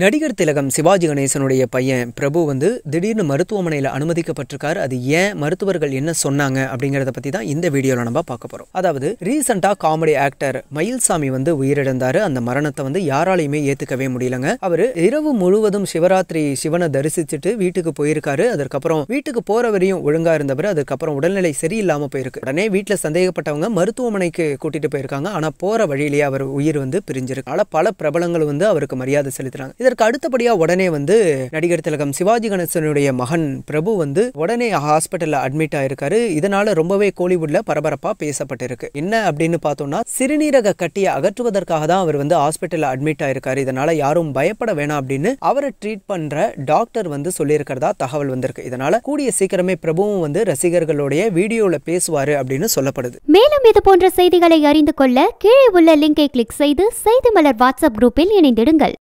நடிகர் திலகம் சிவாஜி கணேசனுடைய பையன் பிரபு வந்து திடீர்னு மருத்துவமனையில் அனுமதிக்கப்பட்டிருக்காரு அது ஏன் மருத்துவர்கள் என்ன சொன்னாங்க அப்படிங்கிறத பற்றி தான் இந்த வீடியோவில் நம்ம பார்க்க போகிறோம் அதாவது ரீசெண்டாக காமெடி ஆக்டர் மயில்சாமி வந்து உயிரிழந்தார் அந்த மரணத்தை வந்து யாராலையுமே ஏற்றுக்கவே முடியலங்க அவர் இரவு முழுவதும் சிவராத்திரி சிவனை தரிசிச்சுட்டு வீட்டுக்கு போயிருக்காரு அதுக்கப்புறம் வீட்டுக்கு போகிற வரையும் ஒழுங்காக இருந்தவர் அதுக்கப்புறம் உடல்நிலை சரியில்லாமல் போயிருக்கு உடனே வீட்டில் சந்தேகப்பட்டவங்க மருத்துவமனைக்கு கூட்டிகிட்டு போயிருக்காங்க ஆனால் போகிற வழியிலேயே அவர் உயிர் வந்து பிரிஞ்சிருக்கு ஆனால் பல பிரபலங்கள் வந்து அவருக்கு மரியாதை செலுத்துகிறாங்க இதற்கு அடுத்தபடியாக உடனே வந்து நடிகர் திலகம் சிவாஜி கணேசனுடைய மகன் பிரபு வந்து உடனே ஹாஸ்பிட்டலில் அட்மிட் ஆயிருக்காரு இதனால ரொம்பவே கோலிவுட்ல பரபரப்பாக பேசப்பட்டிருக்கு என்ன அப்படின்னு பார்த்தோம்னா சிறுநீரக கட்டியை அகற்றுவதற்காக தான் அவர் வந்து ஹாஸ்பிட்டலில் அட்மிட் ஆயிருக்காரு இதனால யாரும் பயப்பட வேணாம் அப்படின்னு அவரை ட்ரீட் பண்ற டாக்டர் வந்து சொல்லியிருக்கிறதா தகவல் வந்திருக்கு இதனால கூடிய சீக்கிரமே பிரபுவும் வந்து ரசிகர்களுடைய வீடியோல பேசுவாரு அப்படின்னு சொல்லப்படுது மேலும் இது போன்ற செய்திகளை அறிந்து கொள்ள கீழே உள்ள லிங்கை கிளிக் செய்து செய்தி மலர் வாட்ஸ்அப் குரூப்பில் இணைந்திடுங்கள்